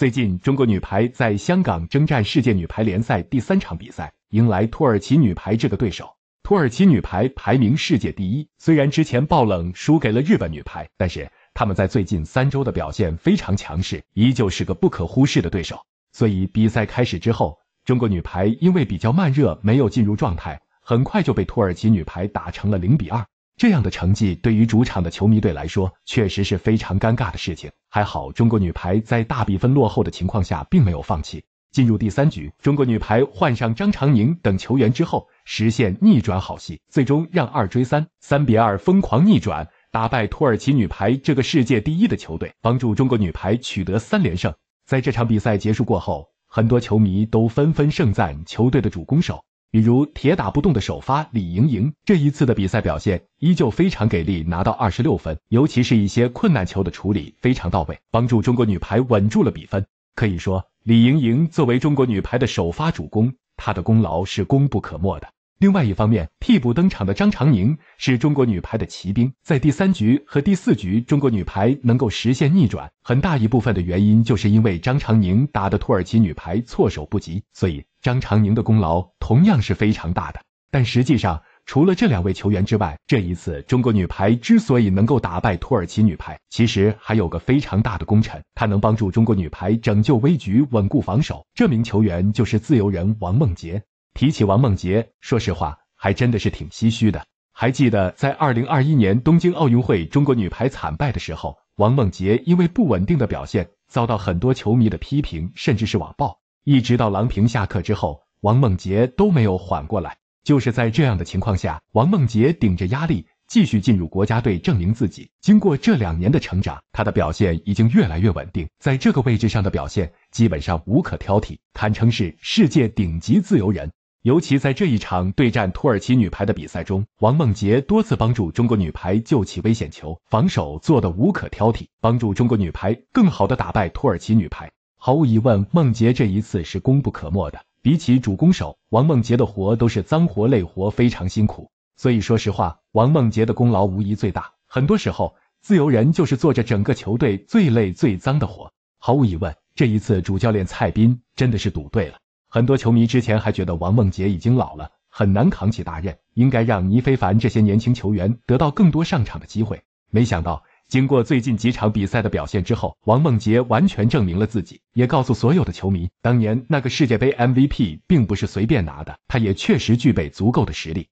最近，中国女排在香港征战世界女排联赛第三场比赛，迎来土耳其女排这个对手。土耳其女排排名世界第一，虽然之前爆冷输给了日本女排，但是他们在最近三周的表现非常强势，依旧是个不可忽视的对手。所以比赛开始之后，中国女排因为比较慢热，没有进入状态，很快就被土耳其女排打成了零比二。这样的成绩对于主场的球迷队来说，确实是非常尴尬的事情。还好，中国女排在大比分落后的情况下，并没有放弃。进入第三局，中国女排换上张常宁等球员之后，实现逆转好戏，最终让二追三，三比二疯狂逆转，打败土耳其女排这个世界第一的球队，帮助中国女排取得三连胜。在这场比赛结束过后，很多球迷都纷纷盛赞球队的主攻手。比如铁打不动的首发李盈莹，这一次的比赛表现依旧非常给力，拿到二十六分，尤其是一些困难球的处理非常到位，帮助中国女排稳住了比分。可以说，李盈莹作为中国女排的首发主攻，她的功劳是功不可没的。另外一方面，替补登场的张常宁是中国女排的奇兵。在第三局和第四局，中国女排能够实现逆转，很大一部分的原因就是因为张常宁打得土耳其女排措手不及，所以张常宁的功劳同样是非常大的。但实际上，除了这两位球员之外，这一次中国女排之所以能够打败土耳其女排，其实还有个非常大的功臣，他能帮助中国女排拯救危局、稳固防守。这名球员就是自由人王梦洁。提起王梦洁，说实话还真的是挺唏嘘的。还记得在二零二一年东京奥运会中国女排惨败的时候，王梦洁因为不稳定的表现遭到很多球迷的批评，甚至是网暴。一直到郎平下课之后，王梦洁都没有缓过来。就是在这样的情况下，王梦洁顶着压力继续进入国家队，证明自己。经过这两年的成长，她的表现已经越来越稳定，在这个位置上的表现基本上无可挑剔，堪称是世界顶级自由人。尤其在这一场对战土耳其女排的比赛中，王梦洁多次帮助中国女排救起危险球，防守做得无可挑剔，帮助中国女排更好的打败土耳其女排。毫无疑问，梦洁这一次是功不可没的。比起主攻手，王梦洁的活都是脏活累活，非常辛苦。所以说实话，王梦洁的功劳无疑最大。很多时候，自由人就是做着整个球队最累最脏的活。毫无疑问，这一次主教练蔡斌真的是赌对了。很多球迷之前还觉得王梦洁已经老了，很难扛起大任，应该让倪非凡这些年轻球员得到更多上场的机会。没想到，经过最近几场比赛的表现之后，王梦洁完全证明了自己，也告诉所有的球迷，当年那个世界杯 MVP 并不是随便拿的，他也确实具备足够的实力。